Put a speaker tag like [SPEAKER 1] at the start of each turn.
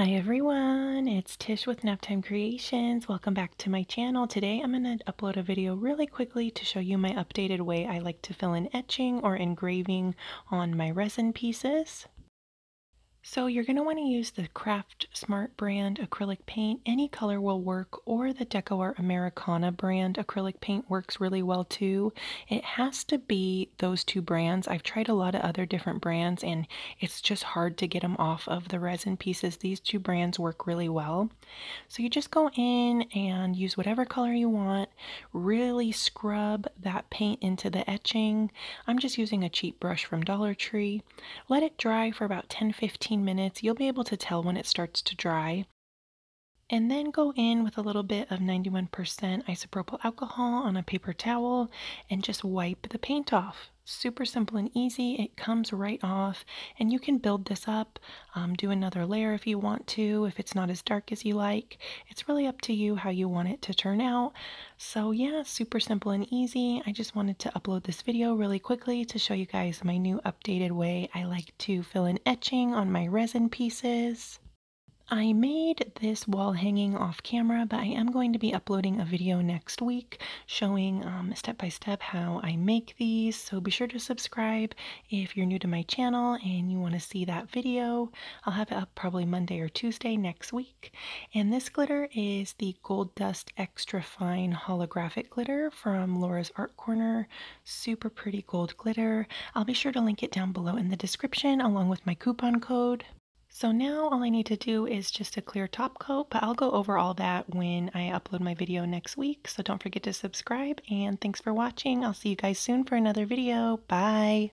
[SPEAKER 1] Hi everyone, it's Tish with Naptime Creations. Welcome back to my channel. Today I'm going to upload a video really quickly to show you my updated way I like to fill in etching or engraving on my resin pieces. So you're going to want to use the Craft Smart brand acrylic paint. Any color will work or the DecoArt Americana brand acrylic paint works really well too. It has to be those two brands. I've tried a lot of other different brands and it's just hard to get them off of the resin pieces. These two brands work really well. So you just go in and use whatever color you want. Really scrub that paint into the etching. I'm just using a cheap brush from Dollar Tree. Let it dry for about 10-15 15 minutes, you'll be able to tell when it starts to dry. And then go in with a little bit of 91% isopropyl alcohol on a paper towel and just wipe the paint off. Super simple and easy. It comes right off, and you can build this up. Um, do another layer if you want to, if it's not as dark as you like. It's really up to you how you want it to turn out. So, yeah, super simple and easy. I just wanted to upload this video really quickly to show you guys my new updated way I like to fill in etching on my resin pieces. I made this wall hanging off camera, but I am going to be uploading a video next week showing um, step by step how I make these. So be sure to subscribe if you're new to my channel and you want to see that video. I'll have it up probably Monday or Tuesday next week. And this glitter is the Gold Dust Extra Fine Holographic Glitter from Laura's Art Corner. Super pretty gold glitter. I'll be sure to link it down below in the description along with my coupon code. So now all I need to do is just a clear top coat, but I'll go over all that when I upload my video next week. So don't forget to subscribe and thanks for watching. I'll see you guys soon for another video. Bye.